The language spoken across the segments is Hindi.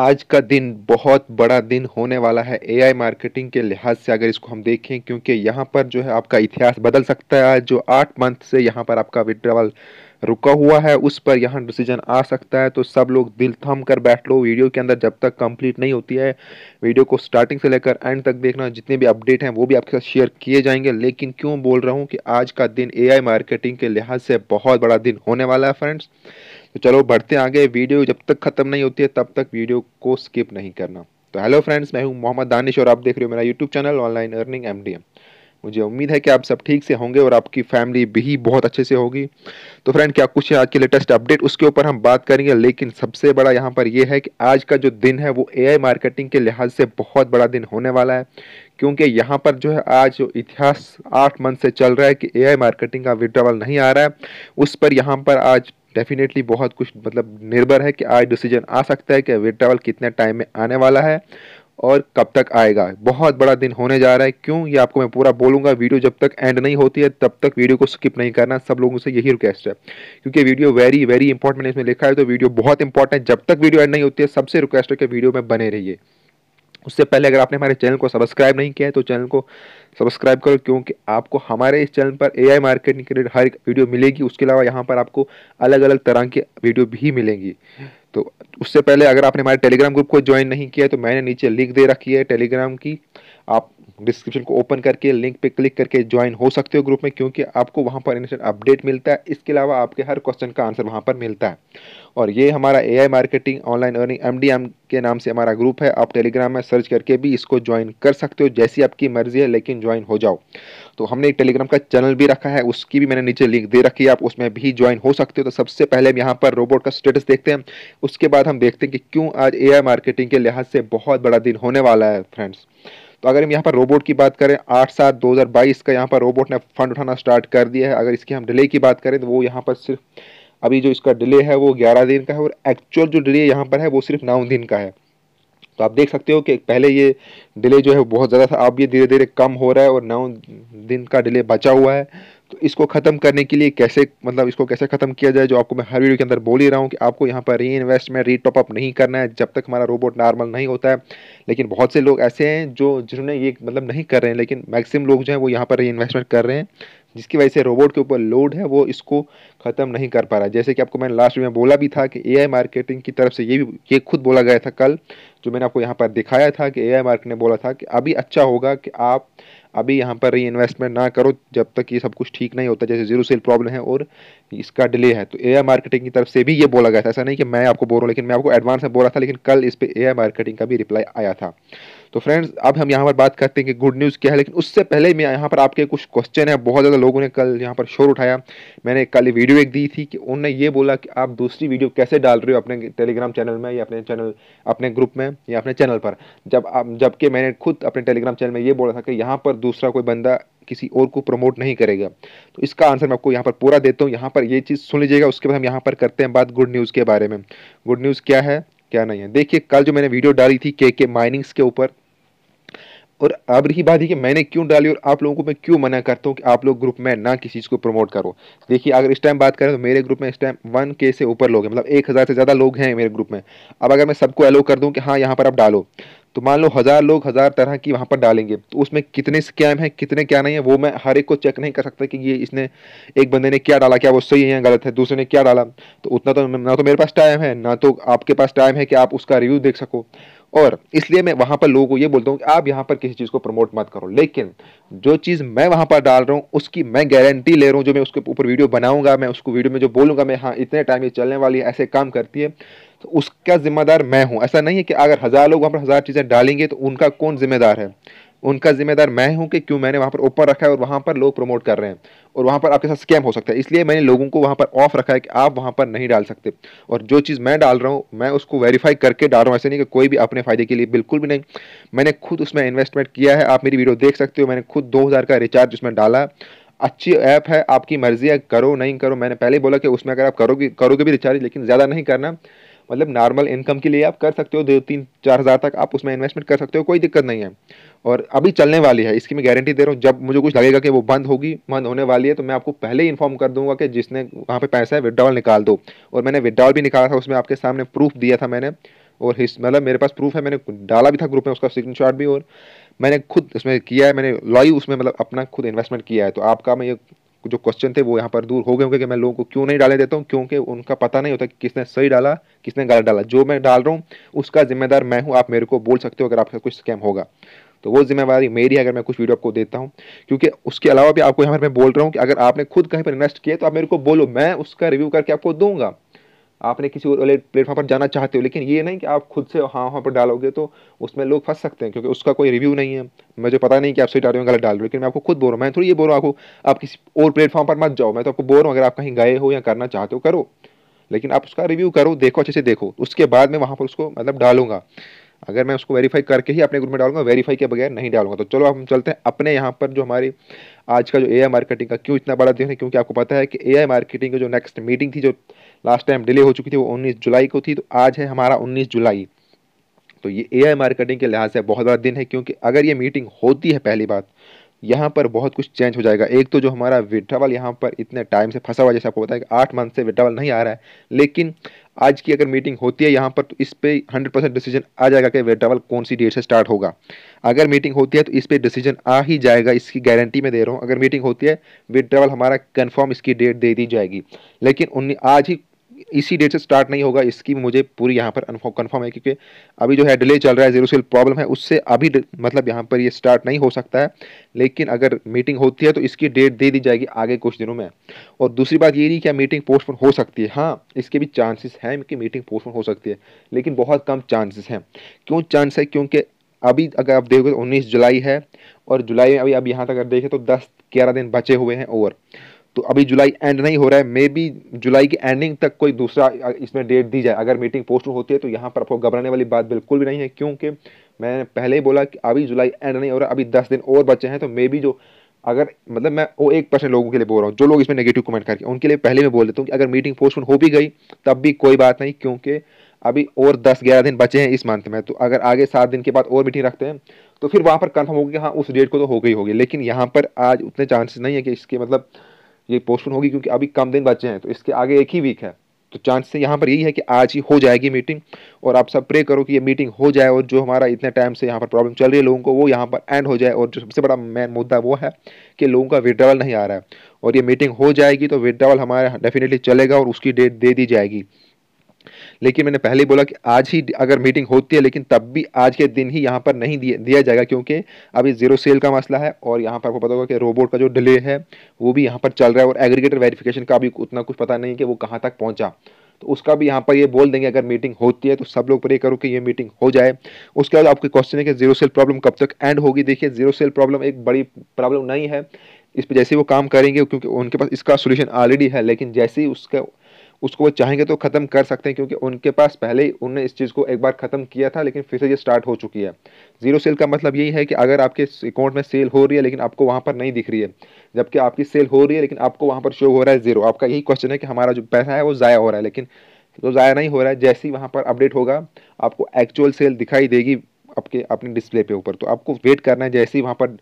आज का दिन बहुत बड़ा दिन होने वाला है एआई मार्केटिंग के लिहाज से अगर इसको हम देखें क्योंकि यहाँ पर जो है आपका इतिहास बदल सकता है जो आठ मंथ से यहाँ पर आपका विड्रॉवल रुका हुआ है उस पर यहाँ डिसीजन आ सकता है तो सब लोग दिल थम कर बैठ लो वीडियो के अंदर जब तक कंप्लीट नहीं होती है वीडियो को स्टार्टिंग से लेकर एंड तक देखना जितने भी अपडेट हैं वो भी आपके साथ शेयर किए जाएंगे लेकिन क्यों बोल रहा हूँ कि आज का दिन एआई मार्केटिंग के लिहाज से बहुत बड़ा दिन होने वाला है फ्रेंड्स तो चलो बढ़ते आगे वीडियो जब तक ख़त्म नहीं होती है तब तक वीडियो को स्किप नहीं करना तो हेलो फ्रेंड्स मैं हूं मोहम्मद दानिश और आप देख रहे हो मेरा YouTube channel online earning M मुझे उम्मीद है कि आप सब ठीक से होंगे और आपकी फैमिली भी बहुत अच्छे से होगी तो फ्रेंड क्या कुछ आज के लेटेस्ट अपडेट उसके ऊपर हम बात करेंगे लेकिन सबसे बड़ा यहाँ पर यह है कि आज का जो दिन है वो एआई मार्केटिंग के लिहाज से बहुत बड़ा दिन होने वाला है क्योंकि यहाँ पर जो है आज जो इतिहास आठ मंथ से चल रहा है कि एआई मार्केटिंग का विड्रावल नहीं आ रहा है उस पर यहाँ पर आज डेफिनेटली बहुत कुछ मतलब निर्भर है कि आज डिसीजन आ सकता है कि विड्रावल कितने टाइम में आने वाला है और कब तक आएगा बहुत बड़ा दिन होने जा रहा है क्यों ये आपको मैं पूरा बोलूँगा वीडियो जब तक एंड नहीं होती है तब तक वीडियो को स्किप नहीं करना सब लोगों से यही रिक्वेस्ट है क्योंकि वीडियो वेरी वेरी इंपॉर्टेंट इसमें लिखा है तो वीडियो बहुत इंपॉर्टेंट जब तक वीडियो एंड नहीं होती है सबसे रिक्वेस्ट है कि वीडियो में बने रहिए उससे पहले अगर आपने हमारे चैनल को सब्सक्राइब नहीं किया है तो चैनल को सब्सक्राइब करो क्योंकि आपको हमारे इस चैनल पर एआई मार्केटिंग लिए हर एक वीडियो मिलेगी उसके अलावा यहाँ पर आपको अलग अलग तरह की वीडियो भी मिलेंगी तो उससे पहले अगर आपने हमारे टेलीग्राम ग्रुप को ज्वाइन नहीं किया है तो मैंने नीचे लिंक दे रखी है टेलीग्राम की आप डिस्क्रिप्शन को ओपन करके लिंक पे क्लिक करके ज्वाइन हो सकते हो ग्रुप में क्योंकि आपको वहाँ पर इनिशियल अपडेट मिलता है इसके अलावा आपके हर क्वेश्चन का आंसर वहाँ पर मिलता है और ये हमारा AI marketing online earning M के नाम से हमारा ग्रुप है आप टेलीग्राम में सर्च करके भी इसको ज्वाइन कर सकते हो जैसी आपकी मर्जी है लेकिन ज्वाइन हो जाओ तो हमने एक टेलीग्राम का चैनल भी रखा है उसकी भी मैंने नीचे लिंक दे रखी है आप उसमें भी ज्वाइन हो सकते हो तो सबसे पहले हम यहाँ पर रोबोट का स्टेटस देखते हैं उसके बाद हम देखते हैं कि क्यों आज ए मार्केटिंग के लिहाज से बहुत बड़ा दिन होने वाला है फ्रेंड्स तो अगर हम यहाँ पर रोबोट की बात करें आठ सात दो हज़ार बाईस का यहाँ पर रोबोट ने फंड उठाना स्टार्ट कर दिया है अगर इसकी हम डिले की बात करें तो वो यहाँ पर सिर्फ अभी जो इसका डिले है वो ग्यारह दिन का है और एक्चुअल जो डिले यहाँ पर है वो सिर्फ नौ दिन का है तो आप देख सकते हो कि पहले ये डिले जो है बहुत ज़्यादा था अब ये धीरे धीरे कम हो रहा है और नौ दिन का डिले बचा हुआ है तो इसको ख़त्म करने के लिए कैसे मतलब इसको कैसे ख़त्म किया जाए जो आपको मैं हर वीडियो के अंदर बोल ही रहा हूँ कि आपको यहाँ पर री इन्वेस्टमेंट री टॉपअप नहीं करना है जब तक हमारा रोबोट नॉर्मल नहीं होता है लेकिन बहुत से लोग ऐसे हैं जो जिन्होंने ये मतलब नहीं कर रहे हैं लेकिन मैक्सिमम लोग जो हैं वो यहाँ पर री इन्वेस्टमेंट कर रहे हैं जिसकी वजह से रोबोट के ऊपर लोड है वो इसको ख़त्म नहीं कर पा रहा है जैसे कि आपको मैंने लास्ट में बोला भी था कि एआई मार्केटिंग की तरफ से ये भी ये खुद बोला गया था कल जो मैंने आपको यहाँ पर दिखाया था कि एआई मार्केट ने बोला था कि अभी अच्छा होगा कि आप अभी यहाँ पर री इन्वेस्टमेंट ना करो जब तक ये सब कुछ ठीक नहीं होता जैसे जीरो सेल प्रॉब्लम है और इसका डिले है तो ए मार्केटिंग की तरफ से भी ये बोला गया था ऐसा नहीं कि मैं आपको बोल रहा हूँ लेकिन मैं आपको एडवांस में बोला था लेकिन कल इस पर ए मार्केटिंग का भी रिप्लाई आया था तो फ्रेंड्स अब हम यहाँ पर बात करते हैं कि गुड न्यूज़ क्या है लेकिन उससे पहले मैं यहाँ पर आपके कुछ क्वेश्चन है बहुत ज़्यादा लोगों ने कल यहाँ पर शोर उठाया मैंने कल वीडियो एक दी थी कि उनने ये बोला कि आप दूसरी वीडियो कैसे डाल रहे हो अपने टेलीग्राम चैनल में या अपने चैनल अपने ग्रुप में या अपने चैनल पर जब आप जबकि मैंने खुद अपने टेलीग्राम चैनल में ये बोला था कि यहाँ पर दूसरा कोई बंदा किसी और को प्रमोट नहीं करेगा तो इसका आंसर मैं आपको यहाँ पर पूरा देता हूँ यहाँ पर ये चीज़ सुन लीजिएगा उसके बाद हम यहाँ पर करते हैं बात गुड न्यूज़ के बारे में गुड न्यूज़ क्या है क्या नहीं है देखिए कल जो मैंने वीडियो डाली थी के के माइनिंग्स के ऊपर और अब रही बात है कि मैंने क्यों डाली और आप लोगों को मैं क्यों मना करता हूँ कि आप लोग ग्रुप में ना किसी चीज़ को प्रमोट करो देखिए अगर इस टाइम बात करें तो मेरे ग्रुप में इस टाइम वन के से ऊपर लोग हैं मतलब एक हज़ार से ज़्यादा लोग हैं मेरे ग्रुप में अब अगर मैं सबको अलो कर दूँ कि हाँ यहाँ पर आप डालो तो मान लो हज़ार लोग हज़ार तरह की वहाँ पर डालेंगे तो उसमें कितने स्कैम हैं कितने क्या नहीं है वो मैं हर एक को चेक नहीं कर सकता कि ये इसने एक बंदे ने क्या डाला क्या वो सही है या गलत है दूसरे ने क्या डाला तो उतना तो ना तो मेरे पास टाइम है ना तो आपके पास टाइम है कि आप उसका रिव्यू देख सको और इसलिए मैं वहाँ पर लोगों को ये बोलता हूँ कि आप यहाँ पर किसी चीज़ को प्रमोट मत करो लेकिन जो चीज़ मैं वहाँ पर डाल रहा हूँ उसकी मैं गारंटी ले रहा हूँ जो मैं उसके ऊपर वीडियो बनाऊँगा मैं उसको वीडियो में जो बोलूँगा मैं हाँ इतने टाइम ये चलने वाली है ऐसे काम करती है तो उसका जिम्मेदार मैं हूँ ऐसा नहीं है कि अगर हज़ार लोग वहाँ पर हज़ार चीज़ें डालेंगे तो उनका कौन जिम्मेदार है उनका जिम्मेदार मैं हूँ कि क्यों मैंने वहाँ पर ऊपर रखा है और वहाँ पर लोग प्रमोट कर रहे हैं और वहाँ पर आपके साथ स्कैम हो सकता है इसलिए मैंने लोगों को वहाँ पर ऑफ रखा है कि आप वहाँ पर नहीं डाल सकते और जो चीज़ मैं डाल रहा हूँ मैं उसको वेरीफाई करके डाल रहा हूँ ऐसे नहीं कि कोई भी अपने फ़ायदे के लिए बिल्कुल भी नहीं मैंने खुद उसमें इन्वेस्टमेंट किया है आप मेरी वीडियो देख सकते हो मैंने खुद दो का रिचार्ज उसमें डाला अच्छी ऐप है आपकी मर्ज़ी है करो नहीं करो मैंने पहले बोला कि उसमें अगर आप करोगे करोगे भी रिचार्ज लेकिन ज़्यादा नहीं करना मतलब नॉर्मल इनकम के लिए आप कर सकते हो दो तीन चार हज़ार तक आप उसमें इन्वेस्टमेंट कर सकते हो कोई दिक्कत नहीं है और अभी चलने वाली है इसकी मैं गारंटी दे रहा हूँ जब मुझे कुछ लगेगा कि वो बंद होगी बंद होने वाली है तो मैं आपको पहले ही इन्फॉर्म कर दूंगा कि जिसने वहाँ पे पैसा है विदड्रॉल निकाल दो और मैंने विदड्रॉल भी निकाला था उसमें आपके सामने प्रूफ दिया था मैंने और हिस मतलब मेरे पास प्रूफ है मैंने डाला भी था ग्रुप में उसका स्क्रीनशॉट भी और मैंने खुद उसमें किया है मैंने लॉई उसमें मतलब अपना खुद इन्वेस्टमेंट किया है तो आपका मैं ये जो क्वेश्चन थे वो यहाँ पर दूर हो गए होंगे कि मैं लोगों को क्यों नहीं डालने देता हूँ क्योंकि उनका पता नहीं होता कि किसने सही डाला किसने गलत डाला जो मैं डाल रहा हूँ उसका जिम्मेदार मैं हूँ आप मेरे को बोल सकते हो अगर आपका कुछ स्कैम होगा तो वो जिम्मेदारी मेरी है अगर मैं कुछ वीडियो आपको देता हूँ क्योंकि उसके अलावा भी आपको यहाँ पर मैं बोल रहा हूँ कि अगर आपने खुद कहीं पर इन्वेस्ट किया तो आप मेरे को बोलो मैं उसका रिव्यू करके आपको दूंगा आपने किसी और प्लेटफॉर्म पर जाना चाहते हो लेकिन ये नहीं कि आप खुद से हाँ वहाँ पर डालोगे तो उसमें लोग फंस सकते हैं क्योंकि उसका कोई रिव्यू नहीं है मुझे पता नहीं कि आप सही डाल रहे हो गलत डाल रहे हो लेकिन मैं आपको खुद बोल रहा हूँ मैं थोड़ी ये बोल रहा हूँ आपको आप किसी और प्लेटफॉर्म पर मत जाओ मैं तो आपको बोल रहा हूँ अगर आप कहीं गए हो या करना चाहते हो करो लेकिन आप उसका रिव्यू करो देखो अच्छे से देखो उसके बाद में वहाँ पर उसको मतलब डालूंगा अगर मैं उसको वेरीफाई करके ही अपने ग्रुप में डालूंगा वेरीफाई के बगैर नहीं डालूंगा तो चलो हम चलते हैं अपने यहाँ पर जो हमारी आज का जो ए मार्केटिंग का क्यों इतना बड़ा दिन है क्योंकि आपको पता है कि ए मार्केटिंग की जो नेक्स्ट मीटिंग थी जो लास्ट टाइम डिले हो चुकी थी वो उन्नीस जुलाई को थी तो आज है हमारा उन्नीस जुलाई तो ये ए मार्केटिंग के लिहाज से बहुत बड़ा दिन है क्योंकि अगर ये मीटिंग होती है पहली बात यहाँ पर बहुत कुछ चेंज हो जाएगा एक तो जो हमारा विड्रावल यहाँ पर इतने टाइम से फंसा हुआ जैसे आपको बताया है कि आठ मंथ से विड्रावल नहीं आ रहा है लेकिन आज की अगर मीटिंग होती है यहाँ पर तो इस पर हंड्रेड परसेंट डिसीजन आ जाएगा कि वेटावल कौन सी डेट से स्टार्ट होगा अगर मीटिंग होती है तो इस पर डिसीजन आ ही जाएगा इसकी गारंटी मैं दे रहा हूँ अगर मीटिंग होती है वेटावल हमारा कन्फर्म इसकी डेट दे दी जाएगी लेकिन उन आज ही इसी डेट से स्टार्ट नहीं होगा इसकी मुझे पूरी यहाँ पर कन्फर्म है क्योंकि अभी जो है डिले चल रहा है जीरो सेल प्रॉब्लम है उससे अभी मतलब यहाँ पर ये स्टार्ट नहीं हो सकता है लेकिन अगर मीटिंग होती है तो इसकी डेट दे दी जाएगी आगे कुछ दिनों में और दूसरी बात ये नहीं क्या मीटिंग पोस्टपोन हो सकती है हाँ इसके भी चांसेस हैं कि मीटिंग पोस्टपोन हो सकती है लेकिन बहुत कम चांसेस हैं क्यों चांस है क्योंकि अभी अगर आप देखोगे तो उन्नीस जुलाई है और जुलाई में अभी अब यहाँ तक अगर देखें तो दस ग्यारह दिन बचे हुए हैं ओवर तो अभी जुलाई एंड नहीं हो रहा है मे बी जुलाई की एंडिंग तक कोई दूसरा इसमें डेट दी जाए अगर मीटिंग पोस्ट होती है तो यहाँ पर आपको घबराने वाली बात बिल्कुल भी नहीं है क्योंकि मैंने पहले ही बोला कि अभी जुलाई एंड नहीं हो रहा अभी दस दिन और बचे हैं तो मे बी जो अगर मतलब मैं वो एक परसेंट लोगों के लिए बोल रहा हूँ जो लोग इसमें नेगेटिव कमेंट करके उनके लिए पहले मैं बोल देता हूँ कि अगर मीटिंग पोस्टपोन हो भी गई तब भी कोई बात नहीं क्योंकि अभी और दस ग्यारह दिन बचे हैं इस मंथ में तो अगर आगे सात दिन के बाद और मीटिंग रखते हैं तो फिर वहाँ पर कन्फर्म होगी कि हाँ उस डेट को तो हो गई होगी लेकिन यहाँ पर आज उतने चांसेस नहीं है कि इसके मतलब ये पोस्टपोन होगी क्योंकि अभी कम दिन बचे हैं तो इसके आगे एक ही वीक है तो चांस से यहाँ पर यही है कि आज ही हो जाएगी मीटिंग और आप सब प्रे करो कि ये मीटिंग हो जाए और जो हमारा इतने टाइम से यहाँ पर प्रॉब्लम चल रही है लोगों को वो यहाँ पर एंड हो जाए और जो सबसे बड़ा मेन मुद्दा वो है कि लोगों का विड्रावल नहीं आ रहा है और ये मीटिंग हो जाएगी तो विड्रावल हमारे डेफिनेटली चलेगा और उसकी डेट दे दी जाएगी लेकिन मैंने पहले ही बोला कि आज ही अगर मीटिंग होती है लेकिन तब भी आज के दिन ही यहाँ पर नहीं दिया जाएगा क्योंकि अभी जीरो सेल का मसला है और यहाँ पर आपको पता होगा कि रोबोट का जो डिले है वो भी यहाँ पर चल रहा है और एग्रीगेटर वेरिफिकेशन का भी उतना कुछ पता नहीं कि वो कहाँ तक पहुँचा तो उसका भी यहाँ पर ये बोल देंगे अगर मीटिंग होती है तो सब लोग प्रे करो कि ये मीटिंग हो जाए उसके बाद आपके क्वेश्चन है कि जीरो सेल प्रॉब्लम कब तक एंड होगी देखिए जीरो सेल प्रॉब्लम एक बड़ी प्रॉब्लम नहीं है इस पर जैसे वो काम करेंगे क्योंकि उनके पास इसका सोल्यूशन ऑलरेडी है लेकिन जैसे ही उसका उसको वो चाहेंगे तो ख़त्म कर सकते हैं क्योंकि उनके पास पहले ही उन्होंने इस चीज़ को एक बार ख़त्म किया था लेकिन फिर से ये स्टार्ट हो चुकी है जीरो सेल का मतलब यही है कि अगर आपके अकाउंट में सेल हो रही है लेकिन आपको वहाँ पर नहीं दिख रही है जबकि आपकी सेल हो रही है लेकिन आपको वहाँ पर शो हो रहा है ज़ीरो आपका यही क्वेश्चन है कि हमारा जो पैसा है वो ज़ाया हो रहा है लेकिन तो ज़ाया नहीं हो रहा है जैसे ही वहाँ पर अपडेट होगा आपको एक्चुअल सेल दिखाई देगी आपके अपने डिस्प्ले पे ऊपर तो आपको वेट करना है जैसे ही वहाँ पर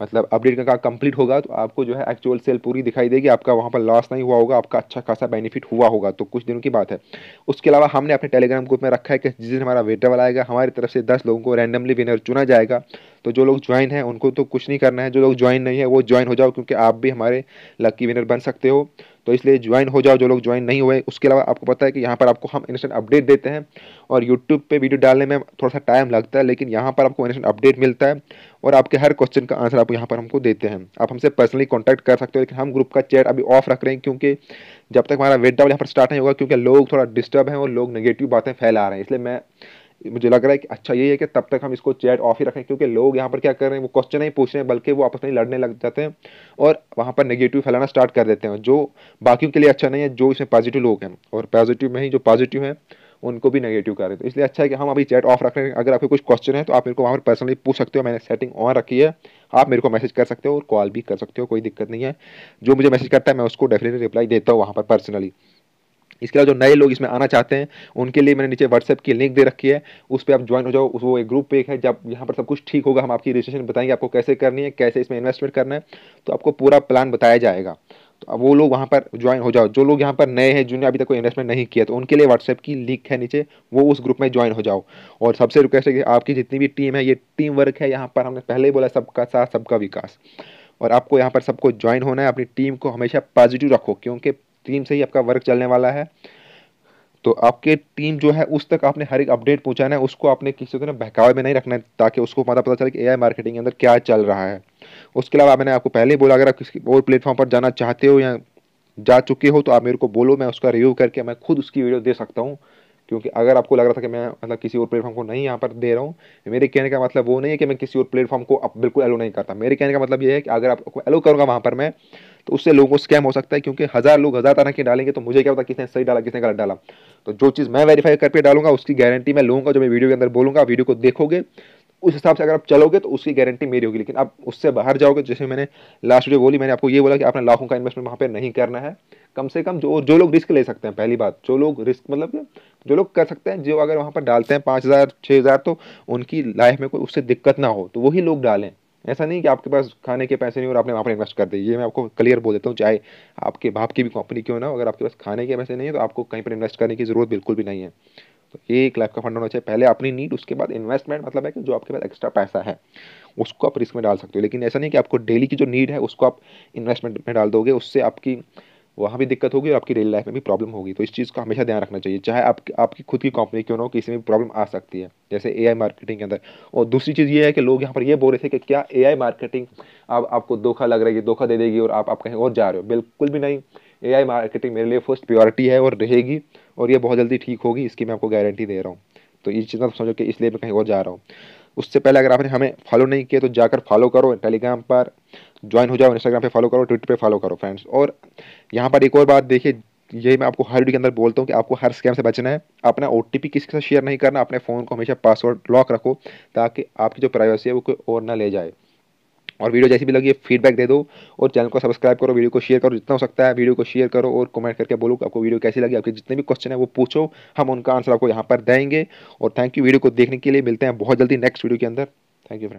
मतलब अपडेट का कंप्लीट होगा तो आपको जो है एक्चुअल सेल पूरी दिखाई देगी आपका वहाँ पर लॉस नहीं हुआ होगा आपका अच्छा खासा बेनिफिट हुआ होगा तो कुछ दिनों की बात है उसके अलावा हमने अपने टेलीग्राम ग्रुप में रखा है कि जिस दिन हमारा वेटर वाला आएगा हमारी तरफ से दस लोगों को रैंडमली विनर चुना जाएगा तो जो लोग ज्वाइन हैं उनको तो कुछ नहीं करना है जो लोग ज्वाइन नहीं है वो ज्वाइन हो जाओ क्योंकि आप भी हमारे लकी विनर बन सकते हो तो इसलिए ज्वाइन हो जाओ जो लोग ज्वाइन नहीं हुए उसके अलावा आपको पता है कि यहाँ पर आपको हम इंस्टेंट अपडेट देते हैं और यूट्यूब पे वीडियो डालने में थोड़ा सा टाइम लगता है लेकिन यहाँ पर आपको इंस्टेंट अपडेट मिलता है और आपके हर क्वेश्चन का आंसर आप यहाँ पर हमको देते हैं आप हमसे पर्सनली कॉन्टैक्ट कर सकते हो लेकिन हम ग्रुप का चैट अभी ऑफ रख रहे हैं क्योंकि जब तक हमारा वेट डाउन यहाँ पर स्टार्ट नहीं होगा क्योंकि लोग थोड़ा डिस्टर्ब हैं और लोग नेगेटिव बातें फैला रहे हैं इसलिए मैं मुझे लग रहा है कि अच्छा यही है कि तब तक हम इसको चैट ऑफ ही रखें क्योंकि लोग यहाँ पर क्या कर रहे हैं वो क्वेश्चन नहीं पूछ रहे हैं बल्कि वो आपस में लड़ने लग जाते हैं और वहाँ पर नेगेटिव फैलाना स्टार्ट कर देते हैं जो बाकियों के लिए अच्छा नहीं है जो इसमें पॉजिटिव लोग हैं और पॉजिटिव में ही जो पॉजिटिव हैं उनको भी नेगेटिव कर रहे हैं तो इसलिए अच्छा है कि हम अभी चैट ऑफ रख रहे हैं अगर आपके कुछ क्वेश्चन है तो आप मेरे को वहाँ पर पर्सनली पूछ सकते हो मैंने सेटिंग ऑन रखी है आप मेरे को मैसेज कर सकते हो और कॉल भी कर सकते हो कोई दिक्कत नहीं है जो मुझे मैसेज करता है मैं उसको डेफिनेटली रिप्लाई देता हूँ वहाँ पर पर्सनली इसके अलावा जो नए लोग इसमें आना चाहते हैं उनके लिए मैंने नीचे व्हाट्सएप की लिंक दे रखी है उस पर आप ज्वाइन हो जाओ वो एक ग्रुप एक है जब यहाँ पर सब कुछ ठीक होगा हम आपकी रजिस्ट्रेशन बताएंगे आपको कैसे करनी है कैसे इसमें इन्वेस्टमेंट करना है तो आपको पूरा प्लान बताया जाएगा तो अब वो लोग वहाँ पर ज्वाइन हो जाओ जो लोग यहाँ पर नए हैं जिन्होंने अभी तक कोई इन्वेस्टमेंट नहीं किया तो उनके लिए व्हाट्सएप की लिंक है नीचे वो उस ग्रुप में ज्वाइन हो जाओ और सबसे रिक्वेस्ट है कि आपकी जितनी भी टीम है ये टीम वर्क है यहाँ पर हमने पहले ही बोला सबका साथ सबका विकास और आपको यहाँ पर सबको ज्वाइन होना है अपनी टीम को हमेशा पॉजिटिव रखो क्योंकि टीम से ही आपका वर्क चलने वाला है तो आपके टीम जो है उस तक आपने हर एक अपडेट पहुंचाना है उसको आपने किसी तरह बहकावे में नहीं रखना है ताकि उसको पता पता चले कि एआई मार्केटिंग के अंदर क्या चल रहा है उसके अलावा मैंने आपको पहले ही बोला अगर आप किसी और प्लेटफॉर्म पर जाना चाहते हो या जा चुके हो तो आप मेरे को बोलो मैं उसका रिव्यू करके मैं खुद उसकी वीडियो दे सकता हूँ क्योंकि अगर आपको लग रहा था कि मैं मतलब किसी और प्लेटफॉर्म को नहीं यहाँ पर दे रहा हूँ मेरे कहने का मतलब वो नहीं है कि मैं किसी और प्लेटफॉर्म को अब बिल्कुल एलो नहीं करता मेरे कहने का मतलब ये है कि अगर आपको एलो करूँगा वहाँ पर मैं तो उससे लोगों को स्कैम हो सकता है क्योंकि हज़ार लोग हज़ार तरह के डालेंगे तो मुझे क्या पता किसने सही डाला किसने गलत डाला तो जो चीज़ मैं वेरीफाई करके डालूंगा उसकी गारंटी मैं लूँगा जो मैं वीडियो के अंदर बोलूँगा वीडियो को देखोगे उस हिसाब से अगर आप चलोगे तो उसकी गारंटी मेरी होगी लेकिन आप उससे बाहर जाओगे जैसे मैंने लास्ट वीडियो बोली मैंने आपको ये बोला कि आपने लाखों का इन्वेस्टमेंट वहाँ पर नहीं करना है कम से कम जो जो लोग रिस्क ले सकते हैं पहली बात जो लोग रिस्क मतलब जो लोग कर सकते हैं जो अगर वहाँ पर डालते हैं पाँच हज़ार छः हज़ार तो उनकी लाइफ में कोई उससे दिक्कत ना हो तो वही लोग डालें ऐसा नहीं कि आपके पास खाने के पैसे नहीं और आपने वहाँ पर इन्वेस्ट कर दिए ये मैं आपको क्लियर बोल देता हूँ चाहे आपके बाप की भी कंपनी क्यों ना हो अगर आपके पास खाने के पैसे नहीं है तो आपको कहीं पर इन्वेस्ट करने की ज़रूरत बिल्कुल भी नहीं है तो ये एक लाइफ का फंड होना चाहिए पहले अपनी नीड उसके बाद इन्वेस्टमेंट मतलब है कि जो आपके पास एक्स्ट्रा पैसा है उसको आप रिस्क में डाल सकते हो लेकिन ऐसा नहीं कि आपको डेली की जो नीड है उसको आप इन्वेस्टमेंट में डाल दोगे उससे आपकी वहाँ भी दिक्कत होगी और आपकी डेली लाइफ में भी प्रॉब्लम होगी तो इस चीज़ का हमेशा ध्यान रखना चाहिए चाहे आप आपकी खुद की कंपनी क्यों ना हो किसी इसमें भी प्रॉब्लम आ सकती है जैसे ए मार्केटिंग के अंदर और दूसरी चीज़ ये है कि लोग यहाँ पर ये बोल रहे थे कि क्या ए मार्केटिंग आप आपको धोखा लग रही है धोखा दे देगी और आप आप कहीं और जा रहे हो बिल्कुल भी नहीं ए मार्केटिंग मेरे लिए फर्स्ट प्योरिटी है और रहेगी और ये बहुत जल्दी ठीक होगी इसकी मैं आपको गारंटी दे रहा हूँ तो ये चीज़ आप तो समझो कि इसलिए मैं कहीं और जा रहा हूँ उससे पहले अगर आपने हमें फॉलो नहीं किया तो जाकर फॉलो करो टेलीग्राम पर ज्वाइन हो जाओ इंस्टाग्राम पे फॉलो करो ट्विटर पे फॉलो करो फ्रेंड्स और यहाँ पर एक और बात देखिए यही मैं आपको हर वीडियो के अंदर बोलता हूँ कि आपको हर स्कैम से बचना है अपना ओ किसी के साथ शेयर नहीं करना अपने फ़ोन को हमेशा पासवर्ड लॉक रखो ताकि आपकी जो प्राइवेसी है वो कोई और ना ले जाए और वीडियो जैसी भी लगी फीडबैक दे दो और चैनल को सब्सक्राइब करो वीडियो को शेयर करो जितना हो सकता है वीडियो को शेयर करो और कमेंट करके बोलो आपको वीडियो कैसी लगी आपके जितने भी क्वेश्चन है वो पूछो हम उनका आंसर आपको यहाँ पर देंगे और थैंक यू वीडियो को देखने के लिए मिलते हैं बहुत जल्दी नेक्स्ट वीडियो के अंदर थैंक यू फ्रेंड